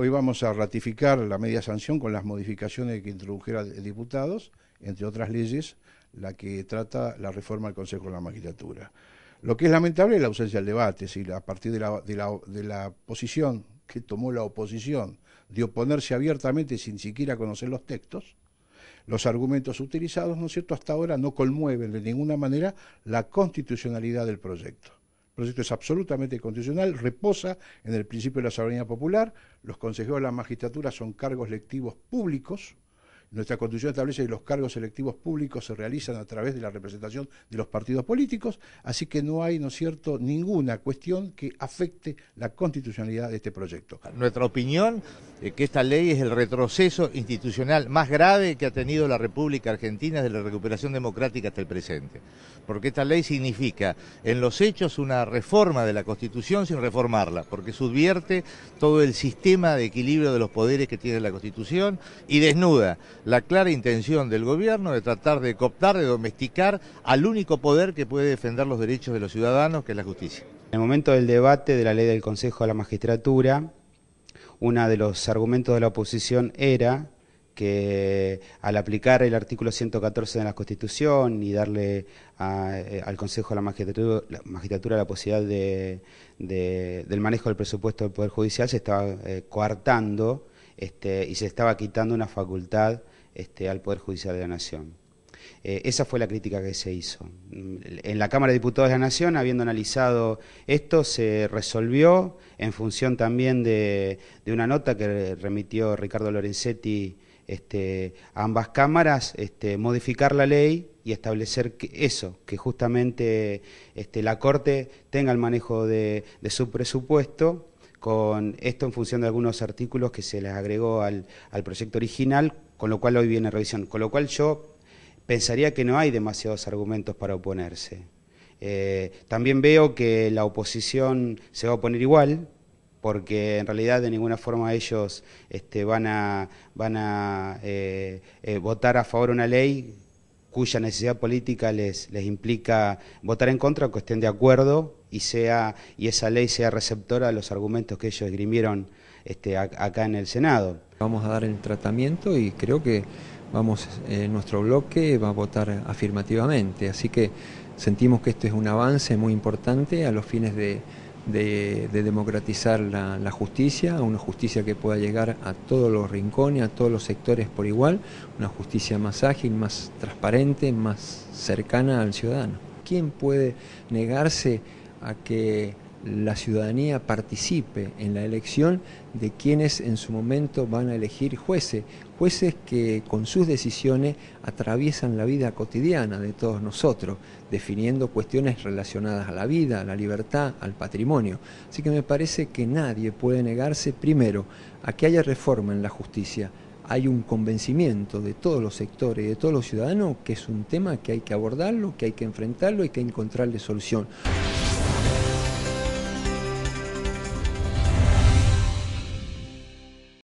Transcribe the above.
Hoy vamos a ratificar la media sanción con las modificaciones que introdujeron diputados, entre otras leyes, la que trata la reforma del Consejo de la Magistratura. Lo que es lamentable es la ausencia del debate, si a partir de la, de la posición que tomó la oposición de oponerse abiertamente sin siquiera conocer los textos, los argumentos utilizados, ¿no es cierto?, hasta ahora no conmueven de ninguna manera la constitucionalidad del proyecto. El proyecto es absolutamente constitucional, reposa en el principio de la soberanía popular, los consejeros de la magistratura son cargos lectivos públicos, nuestra constitución establece que los cargos electivos públicos se realizan a través de la representación de los partidos políticos, así que no hay, ¿no es cierto?, ninguna cuestión que afecte la constitucionalidad de este proyecto. Nuestra opinión es eh, que esta ley es el retroceso institucional más grave que ha tenido la República Argentina desde la recuperación democrática hasta el presente, porque esta ley significa en los hechos una reforma de la Constitución sin reformarla, porque subvierte todo el sistema de equilibrio de los poderes que tiene la Constitución y desnuda la clara intención del gobierno de tratar de cooptar, de domesticar al único poder que puede defender los derechos de los ciudadanos, que es la justicia. En el momento del debate de la ley del Consejo a la Magistratura, uno de los argumentos de la oposición era que al aplicar el artículo 114 de la Constitución y darle eh, al Consejo de la Magistratura la, posibilidad de, del manejo del presupuesto del Poder Judicial, se estaba eh, coartando este, y se estaba quitando una facultad este, al Poder Judicial de la Nación. Eh, esa fue la crítica que se hizo. En la Cámara de Diputados de la Nación, habiendo analizado esto, se resolvió en función también de, una nota que remitió Ricardo Lorenzetti este, a ambas cámaras, modificar la ley y establecer que eso, que justamente la Corte tenga el manejo de su presupuesto con esto en función de algunos artículos que se les agregó al, proyecto original, con lo cual hoy viene revisión. Con lo cual yo pensaría que no hay demasiados argumentos para oponerse. Eh, también veo que la oposición se va a oponer igual, porque en realidad de ninguna forma ellos este, van a, eh, eh, votar a favor de una ley cuya necesidad política les, implica votar en contra, o que estén de acuerdo y, sea, y esa ley sea receptora a los argumentos que ellos esgrimieron este, acá en el Senado. Vamos a dar el tratamiento y creo que vamos eh, nuestro bloque va a votar afirmativamente, así que sentimos que esto es un avance muy importante a los fines de, democratizar la, justicia, una justicia que pueda llegar a todos los rincones, a todos los sectores por igual, una justicia más ágil, más transparente, más cercana al ciudadano. ¿Quién puede negarse a que la ciudadanía participe en la elección de quienes en su momento van a elegir jueces, jueces que con sus decisiones atraviesan la vida cotidiana de todos nosotros, definiendo cuestiones relacionadas a la vida, a la libertad, al patrimonio. Así que me parece que nadie puede negarse, primero, a que haya reforma en la justicia, hay un convencimiento de todos los sectores y de todos los ciudadanos que es un tema que hay que abordarlo, que hay que enfrentarlo y que hay que encontrarle solución.